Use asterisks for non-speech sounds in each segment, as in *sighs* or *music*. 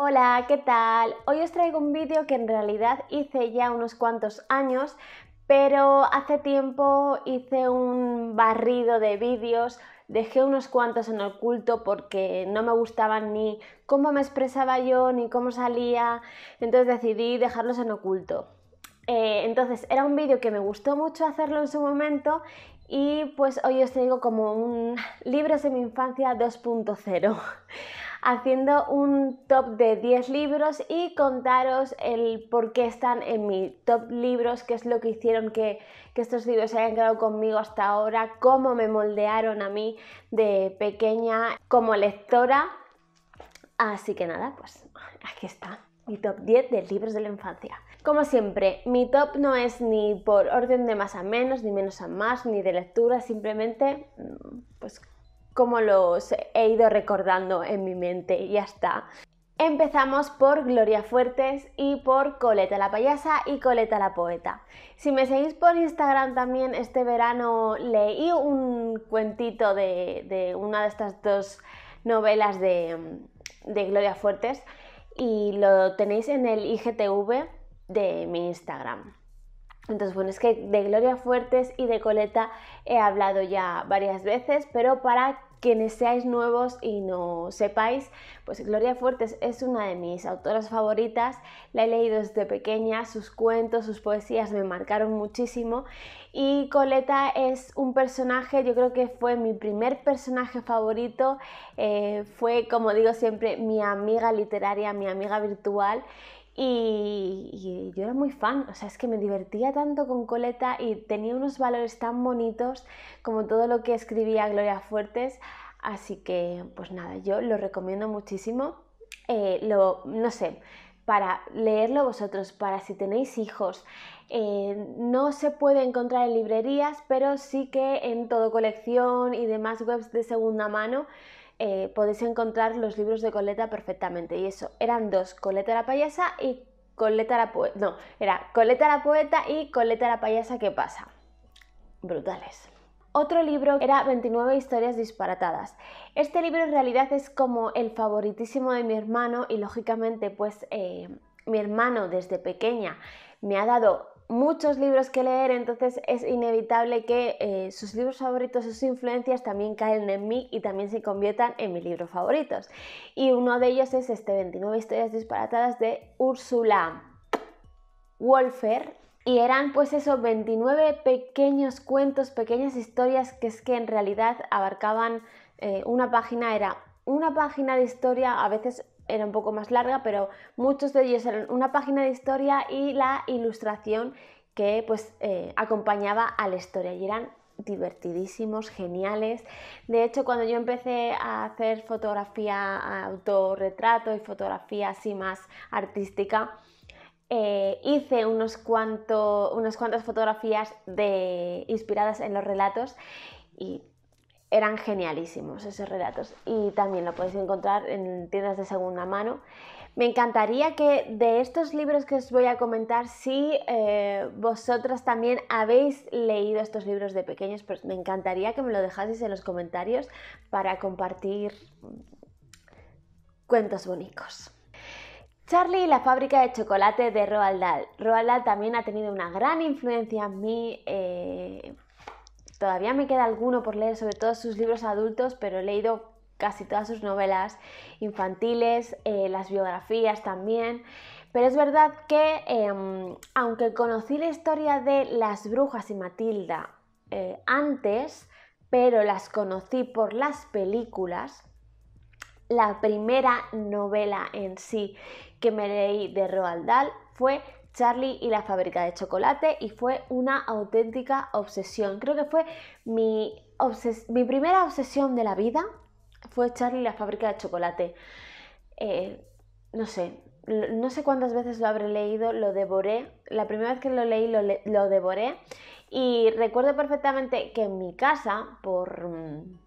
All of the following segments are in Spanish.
Hola, ¿qué tal? Hoy os traigo un vídeo que en realidad hice ya unos cuantos años, pero hace tiempo hice un barrido de vídeos, dejé unos cuantos en oculto porque no me gustaban ni cómo me expresaba yo, ni cómo salía, entonces decidí dejarlos en oculto. Eh, entonces era un vídeo que me gustó mucho hacerlo en su momento y pues hoy os traigo como un libro de mi infancia 2.0 haciendo un top de 10 libros y contaros el por qué están en mi top libros, qué es lo que hicieron que, estos libros se hayan quedado conmigo hasta ahora, cómo me moldearon a mí de pequeña como lectora. Así que nada, pues aquí está mi top 10 de libros de la infancia. Como siempre, mi top no es ni por orden de más a menos, ni menos a más, ni de lectura, simplemente mm, pues como los he ido recordando en mi mente y ya está. Empezamos por Gloria Fuertes y por Coleta la payasa y Coleta la poeta. Si me seguís por Instagram también, este verano leí un cuentito de, una de estas dos novelas de, de Gloria Fuertes y lo tenéis en el IGTV de mi Instagram. Entonces, bueno, es que de Gloria Fuertes y de Coleta he hablado ya varias veces, pero para quienes seáis nuevos y no sepáis, pues Gloria Fuertes es una de mis autoras favoritas, la he leído desde pequeña, sus cuentos, sus poesías me marcaron muchísimo y Coleta es un personaje, yo creo que fue mi primer personaje favorito, eh, fue como digo siempre mi amiga literaria, mi amiga virtual y, yo era muy fan, o sea, es que me divertía tanto con Coleta y tenía unos valores tan bonitos como todo lo que escribía Gloria Fuertes, así que pues nada, yo lo recomiendo muchísimo, eh, lo, no sé, para leerlo vosotros, para si tenéis hijos. Eh, no se puede encontrar en librerías, pero sí que en todo colección y demás webs de segunda mano eh, podéis encontrar los libros de Coleta perfectamente. Y eso, eran dos, Coleta la payasa y Coleta la poeta. No, era Coleta la poeta y Coleta la payasa qué pasa. Brutales. Otro libro era 29 historias disparatadas. Este libro en realidad es como el favoritísimo de mi hermano y lógicamente pues eh, mi hermano desde pequeña me ha dado muchos libros que leer, entonces es inevitable que eh, sus libros favoritos, sus influencias también caen en mí y también se conviertan en mis libros favoritos. Y uno de ellos es este 29 historias disparatadas de Úrsula Wolfer. Y eran pues esos 29 pequeños cuentos, pequeñas historias que es que en realidad abarcaban eh, una página, era una página de historia, a veces era un poco más larga, pero muchos de ellos eran una página de historia y la ilustración que pues eh, acompañaba a la historia y eran divertidísimos, geniales. De hecho, cuando yo empecé a hacer fotografía autorretrato y fotografía así más artística, eh, hice unos unas cuantas fotografías de, inspiradas en los relatos y eran genialísimos esos relatos y también lo podéis encontrar en tiendas de segunda mano. Me encantaría que de estos libros que os voy a comentar, si eh, vosotras también habéis leído estos libros de pequeños, pues me encantaría que me lo dejaseis en los comentarios para compartir cuentos bonitos. Charlie y la fábrica de chocolate de Roald Dahl. Roald Dahl también ha tenido una gran influencia en mí. Eh, Todavía me queda alguno por leer, sobre todo sus libros adultos, pero he leído casi todas sus novelas infantiles, eh, las biografías también. Pero es verdad que, em, aunque conocí la historia de las brujas y Matilda eh, antes, pero las conocí por las películas, la primera novela en sí que me leí de Roald Dahl fue Charlie y la fábrica de chocolate y fue una auténtica obsesión. Creo que fue mi, mi primera obsesión de la vida, fue Charlie y la fábrica de chocolate. Eh, no sé, no sé cuántas veces lo habré leído, lo devoré. La primera vez que lo leí lo, devoré y recuerdo perfectamente que en mi casa, por... Mm,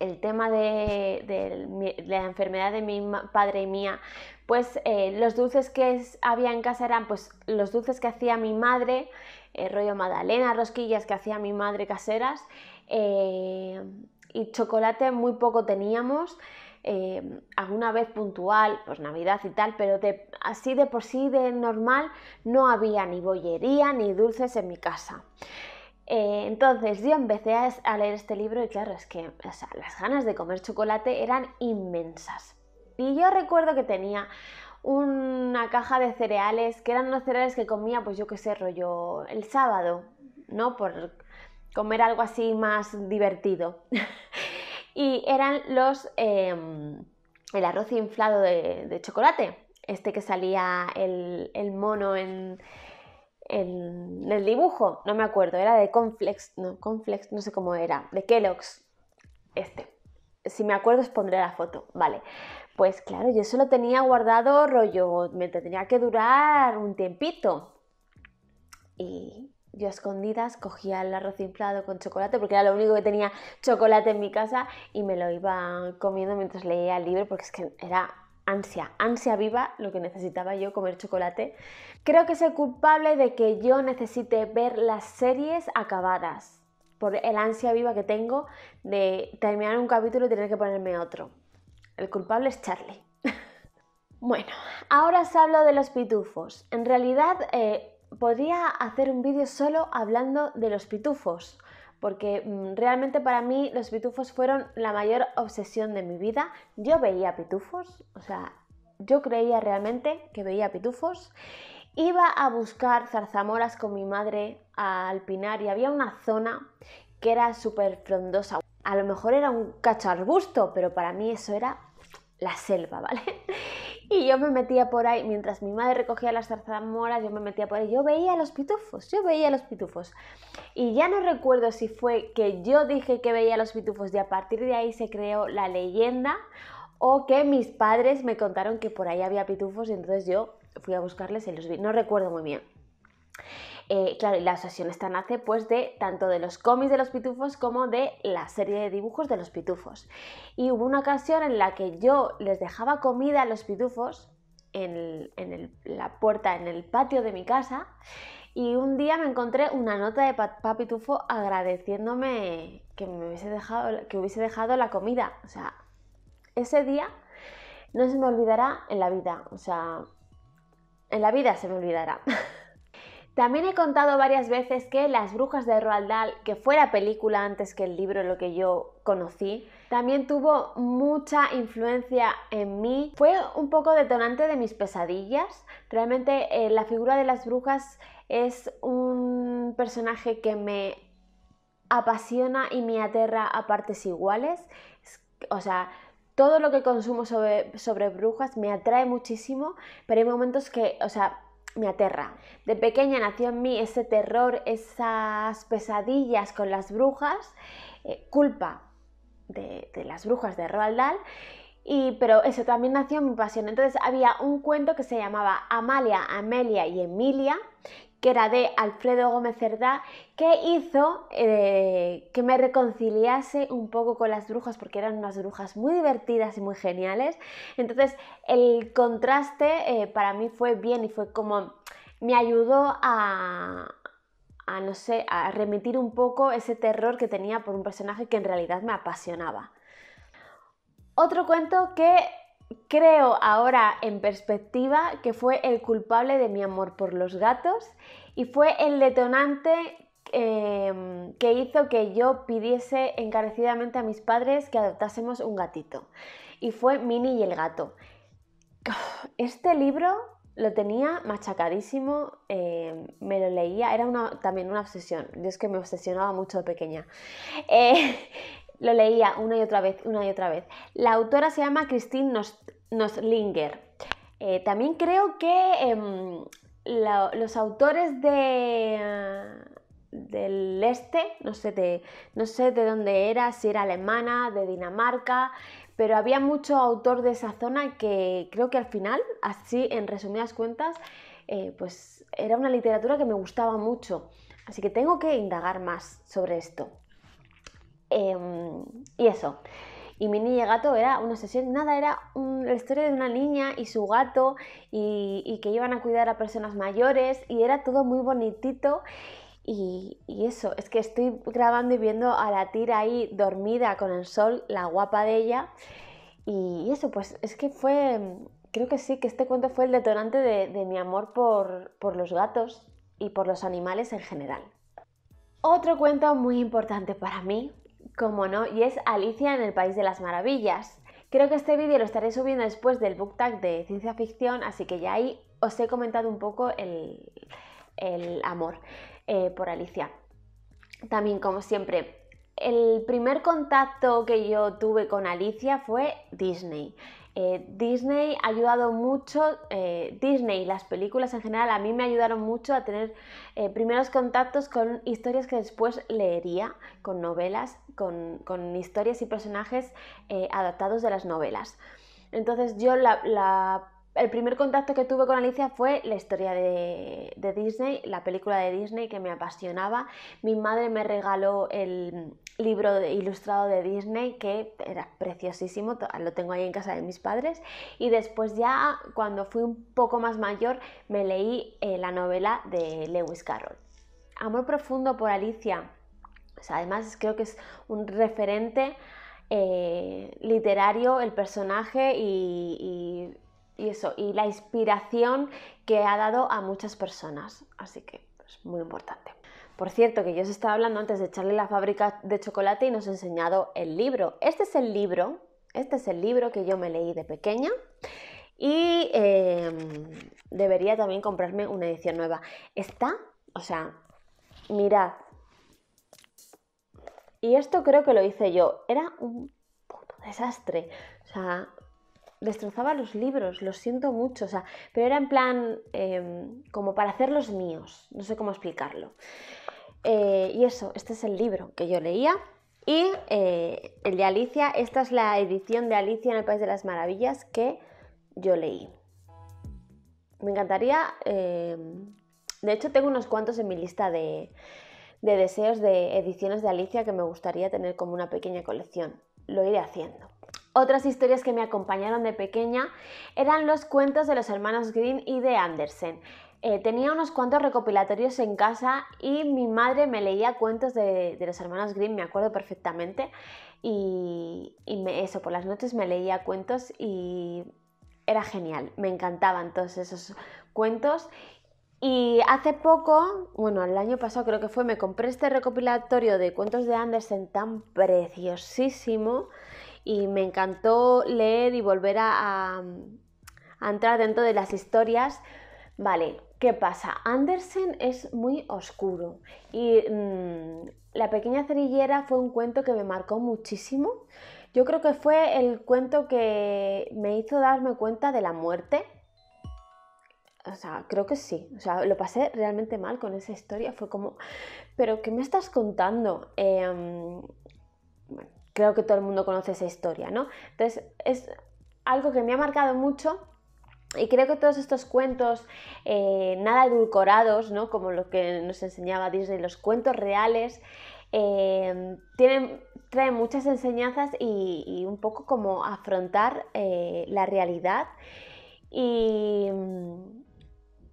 el tema de, la enfermedad de mi padre y mía, pues eh, los dulces que había en casa eran pues los dulces que hacía mi madre, eh, rollo magdalena, rosquillas que hacía mi madre caseras, eh, y chocolate muy poco teníamos. alguna vez puntual, pues Navidad y tal, pero así de por sí de normal no había ni bollería ni dulces en mi casa. Eh, entonces yo empecé a, leer este libro y claro, es que las ganas de comer chocolate eran inmensas. Y yo recuerdo que tenía una caja de cereales, que eran los cereales que comía, pues yo qué sé, rollo el sábado, ¿no? Por comer algo así más divertido. *laughs* y eran los... Em, el arroz inflado de, chocolate, este que salía el mono en, en el dibujo, no me acuerdo, era de Conflex, no, Conflex, no sé cómo era, de Kellogg's, este. Si me acuerdo os pondré la foto, vale. Pues claro, yo solo tenía guardado rollo, mientras tenía que durar un tiempito. Y yo a escondidas cogía el arroz inflado con chocolate, porque era lo único que tenía chocolate en mi casa, y me lo iba comiendo mientras leía el libro, porque es que era ansia, ansia viva, lo que necesitaba yo comer chocolate. Creo que es el culpable de que yo necesite ver las series acabadas, por el ansia viva que tengo de terminar un capítulo y tener que ponerme otro. El culpable es Charlie. *laughs* bueno, ahora os hablo de los pitufos. En realidad, eh, podría hacer un vídeo solo hablando de los pitufos porque mm, realmente para mí los pitufos fueron la mayor obsesión de mi vida. Yo veía pitufos, o sea, yo creía realmente que veía pitufos. Iba a buscar zarzamoras con mi madre al pinar y había una zona que era súper frondosa. A lo mejor era un cacho arbusto, pero para mí eso era la selva, *laughs* ¿vale? Y yo me metía por ahí, mientras mi madre recogía las zarzamoras, yo me metía por ahí, yo veía los pitufos, yo veía los pitufos. Y ya no recuerdo si fue que yo dije que veía los pitufos y a partir de ahí se creó la leyenda o que mis padres me contaron que por ahí había pitufos y entonces yo fui a buscarles y los vi. No recuerdo muy bien. Eh, claro, y la obsesión esta nace pues de tanto de los cómics de los pitufos como de la serie de dibujos de los pitufos. Y hubo una ocasión en la que yo les dejaba comida a los pitufos en, la puerta, en el patio de mi casa, y un día me encontré una nota de Papá Pitufo agradeciéndome que me hubiese dejado, que hubiese dejado la comida. O sea, ese día no se me olvidará en la vida. O sea, en la vida se me olvidará. *laughs* También he contado varias veces que Las Brujas de Roald Dahl, que fue la película antes que el libro lo que yo conocí, también tuvo mucha influencia en mí. Fue un poco detonante de mis pesadillas. Realmente eh, la figura de las brujas es un personaje que me apasiona y me aterra a partes iguales. o sea, todo lo que consumo sobre, sobre brujas me atrae muchísimo, pero hay momentos que, o sea, me aterra. De pequeña nació en mí ese terror, esas pesadillas con las brujas, eh, culpa de, las brujas de Roald Y, pero eso también nació en mi pasión. Entonces había un cuento que se llamaba Amalia, Amelia y Emilia, que era de Alfredo Gómez Cerdá, que hizo eh, que me reconciliase un poco con las brujas, porque eran unas brujas muy divertidas y muy geniales. Entonces, el contraste eh, para mí fue bien y fue como me ayudó a, no sé, a remitir un poco ese terror que tenía por un personaje que en realidad me apasionaba. Otro cuento que Creo ahora en perspectiva que fue el culpable de mi amor por los gatos y fue el detonante em, que hizo que yo pidiese encarecidamente a mis padres que adoptásemos un gatito. Y fue Mini y el gato. *sighs* Este libro lo tenía machacadísimo, em, me lo leía, era también una obsesión. Yo es que me obsesionaba mucho de pequeña. Eh, lo leía una y otra vez, una y otra vez. La autora se llama Christine Noslinger. Eh, también creo que em, los autores de... del este, no sé, de, no sé de dónde era, si era alemana, de Dinamarca, pero había mucho autor de esa zona que creo que al final, así en resumidas cuentas, eh, pues era una literatura que me gustaba mucho. Así que tengo que indagar más sobre esto. Em, y eso. Y mi niña gato era una sesión, nada, era la historia de una niña y su gato y, que iban a cuidar a personas mayores y era todo muy bonitito. Y, eso, es que estoy grabando y viendo a la tira ahí dormida con el sol, la guapa de ella. Y eso, pues es que fue, creo que sí, que este cuento fue el detonante de, de mi amor por, por los gatos y por los animales en general. Otro cuento muy importante para mí como no, y es Alicia en el País de las Maravillas. Creo que este vídeo lo estaré subiendo después del book tag de ciencia ficción, así que ya ahí os he comentado un poco el, amor eh, por Alicia. También, como siempre, el primer contacto que yo tuve con Alicia fue Disney. Eh, Disney ha ayudado mucho, Disney eh, Disney, las películas en general, a mí me ayudaron mucho a tener eh, primeros contactos con historias que después leería, con novelas, con, historias y personajes adaptados de las novelas. Entonces yo la el primer contacto que tuve con Alicia fue la historia de, Disney, la película de Disney que me apasionaba. Mi madre me regaló el libro ilustrado de Disney que era preciosísimo, lo tengo ahí en casa de mis padres. Y después ya cuando fui un poco más mayor me leí eh, la novela de Lewis Carroll. Amor profundo por Alicia. además creo que es un referente eh, literario, el personaje y y eso, y la inspiración que ha dado a muchas personas. Así que es muy importante. Por cierto, que yo os estaba hablando antes de echarle la fábrica de chocolate y nos he enseñado el libro. Este es el libro, este es el libro que yo me leí de pequeña y em, debería también comprarme una edición nueva. Está, o sea, mirad. Y esto creo que lo hice yo. Era un puto desastre. O sea, destrozaba los libros, lo siento mucho, pero era en plan em, como para hacer los míos, no sé cómo explicarlo. Eh, y eso, este es el libro que yo leía. Y eh, el de Alicia, esta es la edición de Alicia en el País de las Maravillas que yo leí. Me encantaría, em, de hecho tengo unos cuantos en mi lista de deseos de ediciones de Alicia que me gustaría tener como una pequeña colección. Lo iré haciendo. Otras historias que me acompañaron de pequeña eran los cuentos de los hermanos Green y de Andersen. Eh, tenía unos cuantos recopilatorios en casa y mi madre me leía cuentos de, los hermanos Green, me acuerdo perfectamente, y, eso, por las noches me leía cuentos y era genial, me encantaban todos esos cuentos. Y hace poco, bueno, el año pasado creo que fue, me compré este recopilatorio de cuentos de Andersen tan preciosísimo y me encantó leer y volver mm, a, entrar dentro de las historias. Vale, ¿qué pasa? Andersen es muy oscuro y mm, La pequeña cerillera fue un cuento que me marcó muchísimo. Yo creo que fue el cuento que me hizo darme cuenta de la muerte. O sea, creo que sí. O sea, lo pasé realmente mal con esa historia. Fue como, ¿pero qué me estás contando? Em, bueno, creo que todo el mundo conoce esa historia, ¿no? Entonces es algo que me ha marcado mucho y creo que todos estos cuentos eh, nada edulcorados, ¿no? Como lo que nos enseñaba Disney, los cuentos reales, eh, tienen, traen muchas enseñanzas y, un poco como afrontar eh, la realidad y,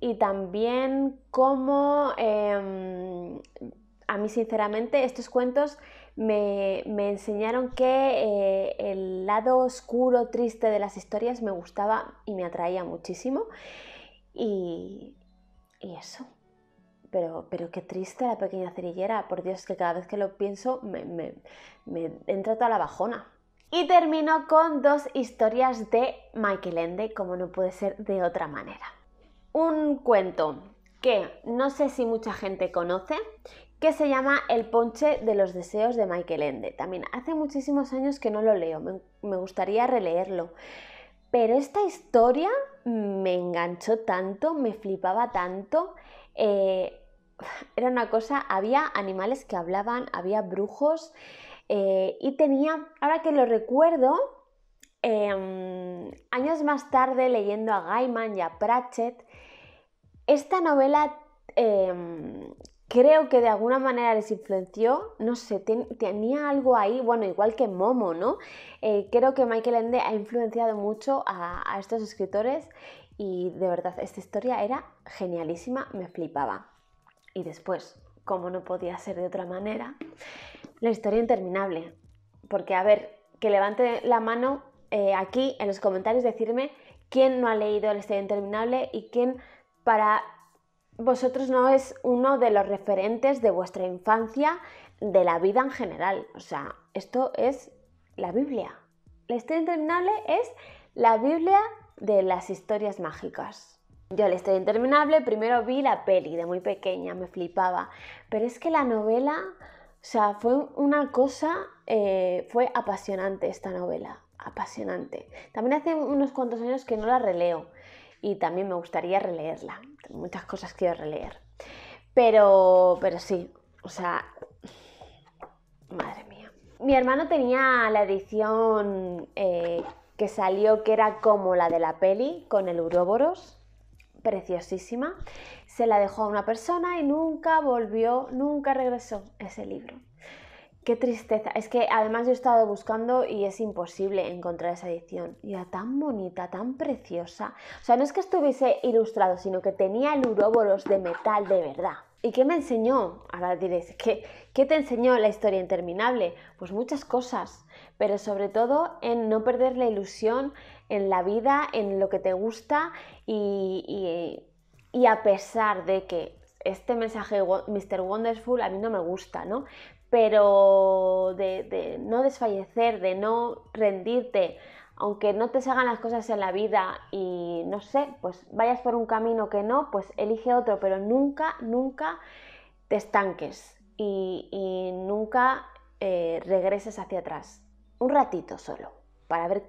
y también cómo em, a mí sinceramente estos cuentos me, enseñaron que eh, el lado oscuro, triste de las historias me gustaba y me atraía muchísimo. Y, y eso. Pero, pero qué triste la pequeña cerillera. Por Dios, que cada vez que lo pienso me, me, me entra toda la bajona. Y termino con dos historias de Michael Ende, como no puede ser de otra manera. Un cuento que no sé si mucha gente conoce, que se llama El ponche de los deseos de Michael Ende. También hace muchísimos años que no lo leo, me, gustaría releerlo. Pero esta historia me enganchó tanto, me flipaba tanto. Eh, era una cosa, había animales que hablaban, había brujos eh, y tenía, ahora que lo recuerdo, em, años más tarde leyendo a Gaiman y a Pratchett, esta novela em, creo que de alguna manera les influenció, no sé, tenía algo ahí, bueno, igual que Momo, ¿no? Eh, creo que Michael Ende ha influenciado mucho a, estos escritores y de verdad, esta historia era genialísima, me flipaba. Y después, como no podía ser de otra manera, la historia interminable. Porque, a ver, que levante la mano eh, aquí en los comentarios decirme quién no ha leído La historia interminable y quién para vosotros no es uno de los referentes de vuestra infancia, de la vida en general. O sea, esto es la Biblia. La historia interminable es la Biblia de las historias mágicas. Yo la historia interminable primero vi la peli de muy pequeña, me flipaba. Pero es que la novela, o sea, fue una cosa, eh, fue apasionante esta novela, apasionante. También hace unos cuantos años que no la releo, y también me gustaría releerla. Tengo muchas cosas que quiero releer. Pero, pero sí, o sea, madre mía. Mi hermano tenía la edición eh, que salió, que era como la de la peli, con el Uroboros, preciosísima. Se la dejó a una persona y nunca volvió, nunca regresó ese libro. Qué tristeza. Es que además yo he estado buscando y es imposible encontrar esa edición. Ya tan bonita, tan preciosa. O sea, no es que estuviese ilustrado, sino que tenía el de metal de verdad. ¿Y qué me enseñó? Ahora diréis, ¿qué, ¿qué te enseñó la historia interminable? Pues muchas cosas, pero sobre todo en no perder la ilusión en la vida, en lo que te gusta y, y a pesar de que este mensaje Mr. Wonderful a mí no me gusta, ¿no? Pero de, no desfallecer, de no rendirte, aunque no te salgan las cosas en la vida y no sé, pues vayas por un camino que no, pues elige otro, pero nunca, nunca te estanques y, nunca eh, regreses hacia atrás. Un ratito solo, para ver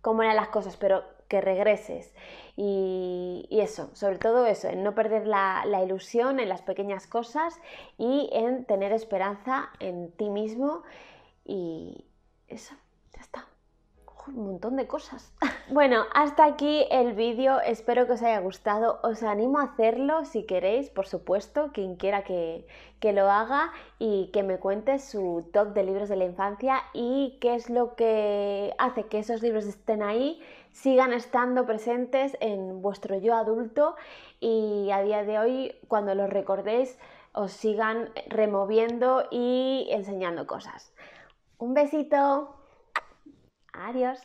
cómo eran las cosas, pero que regreses y, eso, sobre todo eso, en no perder la, ilusión en las pequeñas cosas y en tener esperanza en ti mismo y eso, ya está. Un montón de cosas. *laughs* bueno, hasta aquí el vídeo. Espero que os haya gustado. Os animo a hacerlo si queréis, por supuesto, quien quiera que, que lo haga y que me cuente su top de libros de la infancia y qué es lo que hace que esos libros estén ahí sigan estando presentes en vuestro yo adulto y a día de hoy, cuando los recordéis, os sigan removiendo y enseñando cosas. Un besito. Adiós.